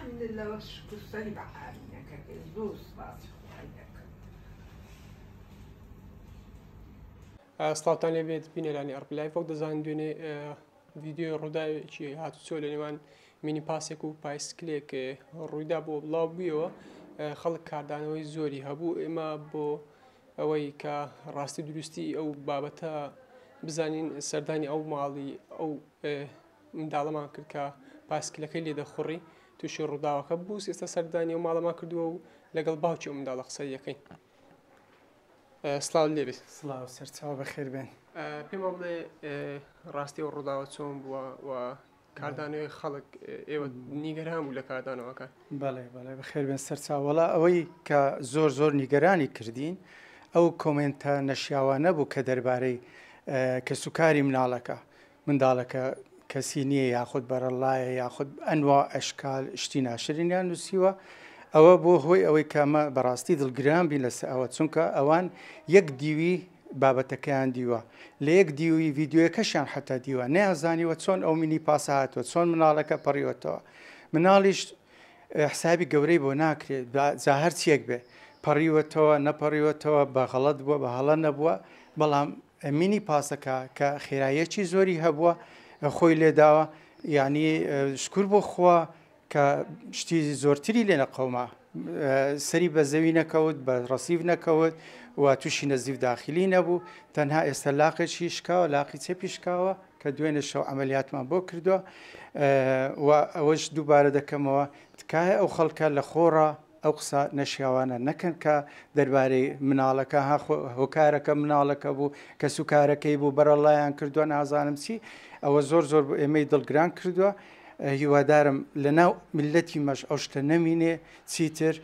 الحمد لله واش كسري بعامينك زوز باس سڵاتان لێ بێت بینێرانی ئەرپلای فۆک دەزان دوێنێ ویددیو ڕووداوێکی هاتوچۆ لە نێوان مینی پاسێک و پایسکلێک ڕوویدا بۆ بڵاو بوویەوە خەڵک کاردانەوەی زۆری هەبوو ئێمە بۆ ئەوەی کە ڕاستی دروستی ئەو بابەتە بزانین سەردانی ئەو ماڵی ئەو منداڵەمان کرد کە پاسکلەکەی لێدەخوڕی تووشی ڕووداوەکە بووس ئێستا سەردانی و ماڵەما کردووە و لەگەڵ باوکی و منداڵە قسە یەکەین سلااو لێبێت سلااو سەرچاو بە خێربێن پێم بڵێ ڕاستی و ڕووداوە چۆن بووە و کاردانەوەی خەڵک ئێوە نیگەران بوو لە کاردانەوەکە بەڵێ بەڵێ بە خێربێن سەرچاوەڵا ئەوەی کە زۆر زۆر نیگەرانی کردین ئەو کۆمنتە نەشیاوانە بوو کە دەربارەی کە سوکاری مناڵەکە منداڵەکە کەسی نییە یاخود بەرەڵایە یاخود ئەنوا ئەشکال شتی ناشرینیان نووسیوە ئەوە بۆ هۆی ئەوەی کامە بەڕاستی دڵگران بین لەسەر ئەوە چونکە ئەوان یەک دیوی بابەتەکەیان دیوە لە یەک دیوی یددیوەکەشیان حتا دیوە نەیانزانیوە چۆن ئەو منی پاسە هاتووە چۆن مناڵەکە پەڕیوەتەوە مناڵیش حسابی گەورەی بۆ ناکرێت جا هەرچیەک بێ پەڕیوەتەوە نەپەڕیوەتەوە بە غەڵت بووە بە هەڵە نەبووە بەڵام منی پاسەکە کە خێرایەکی زۆری هەبووە خۆی لێداوە ینی شکر بۆ خوا کە شتی زۆرتری لێنە قەوما سەری بە زەوی نەکەوت بە ڕسیف نەکەوت و تووشی نەزیف داخلی نەبوو تەنها ئێستا لاقێکی شکاوە لاقی چێپیشکاوە کە دوێنێ شەو ئەعملیاتمان بۆ کردووە و ئەوەش دووبارە دەکەمەوە تکایە ئەو خەڵکە لە خۆڕە ئەو قسە نەشیاوانە نەکەن کە دەربارەی مناڵەکە هۆکارەکە مناڵەکە بوو کە سوکارەکەی بوو بەرەڵایان کردووە نازانم چی ئەوە زۆر زۆر ئێمەی دڵگران کردووە هیوادارم لە ناو ملەتی مەش ئەو شتە نەمینێ چیتر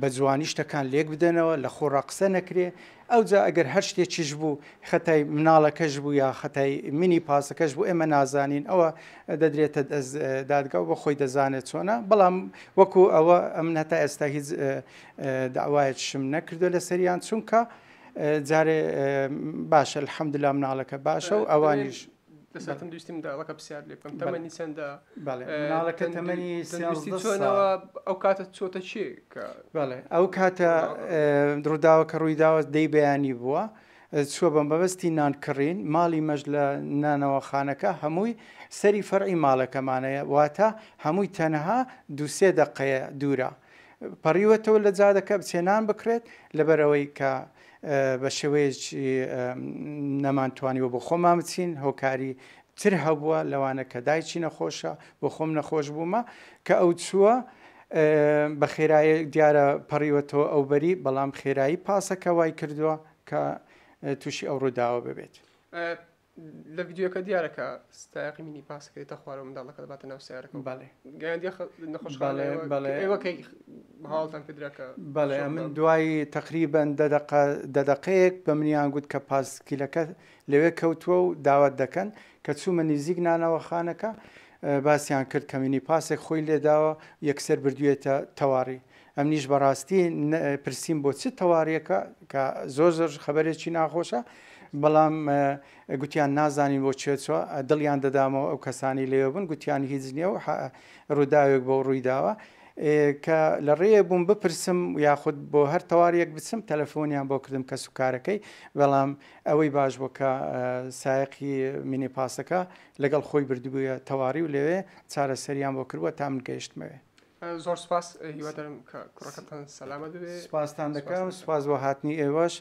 بە جوانی شتەکان لێک بدەنەوە لە خۆڕا قسە نەکرێ ئەوجا ئەگەر هەر شتێکیش بوو خەتای مناڵەکەش بوو یا خەتای منی پاسەکەش بوو ئێمە نازانین ئەوە دەدرێتە دادگا بە خۆی دەزانێت چۆنا بەڵام وەکو ئەوە ئەم هەتا ئێستا هیچ داوایەت شم نەکردو لە سەریان چونکە جارێ باشە الحەمدلام مناڵەکە باشە و ئەوانیش. دەساتم دوستیم داڵەکە پرسیار لێ بکەم تەمەنی چەندە ناڵەکە تەمەنی چۆنەوە ئەو کاتە چۆتە چێ بەڵێ ئەو کاتە دروداوە کە ڕووی داوە دەی بەیانی بووە چوە بەم بەبستی نانکڕین ماڵی مەژ لە نانەوە خانەکە هەمووی سەری فەرعی ماڵەکەمانەیە واتە هەمووی تەنەها دوسێ دەقەیە دوورە. پەڕیوەتەوە لە جادەکە بچێنان بکرێت لەبەرەوەی کە بە شێوەیەکی نەمانتوانیوە بۆ خۆمان بچین هۆکاری تر هەبووە لەوانە کە دایکی نەخۆشە بۆ خۆم نەخۆش بوومە کە ئەو چووە بە خێرایی دیارە پەڕیوەتەوە ئەو بەری بەڵام خێرایی پاسەکە وای کردووە کە تووشی ئەو ڕووداوە ببێت. لە یددیوەکە دیارەکە ستایقی منی پاسکرێتە خوارە منداڵەکە دەباتە ناو سیارەکە باێ گەیان نەخۆشڵێ هاڵتان پێدراکە بەڵێ من دوایی تقریبەن دەدەقەیەک بە منیان گوت کە پاسکیلەکە لەوێ کەوتووە و داوت دەکەن کە چوومە نزیک نانەوە خانەکە باسییان کرد کەمینی پاسێک خۆی لێداوە یەکسەر بردوێتە تەواری ئەم نیش بەڕاستی پرسییم بۆ چ تەواریەکە کە زۆر زۆر خبرێکی ناخۆشە بەڵام گوتیان نازانین بۆ چێچوە دڵیان دەدامەوە ئەو کەسانی لێوە بن گوتیان هیچ نییە و ڕووداوێک بۆ ڕوویداوە کە لە ڕێ بووم بپرسم یاخود بۆ هەر تەواریەک بچم تەلەفۆنیان بۆ کردم کە سوکارەکەی بەڵام ئەوەی باش بۆکە سایقی منی پاسەکە لەگەڵ خۆی بردبووە تەواری و لەوێ چارە سەریان بۆ کردووە تا من گەیشتمەوێ. زۆر سپاس هیوادارم کوڕەکەتان سەلامە بێت سپاسان دەکەم سپاس بۆ هاتنی ئێوەش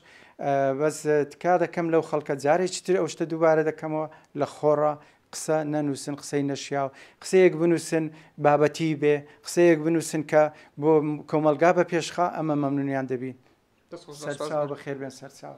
بەس تکا دەکەم لەو خەڵکە جارێکی تر ئەو شتە دووبارە دەکەمەوە لە خۆڕە قسە نەنووسن قسەی نەشیاو قسەیەک بنووسن بابەتی بێ قسەیەک بنووسن کە بۆ کۆمەلگا بە پێشخە ئەمە مەمنونیان دەبین بەخێر بێن سەرچاو.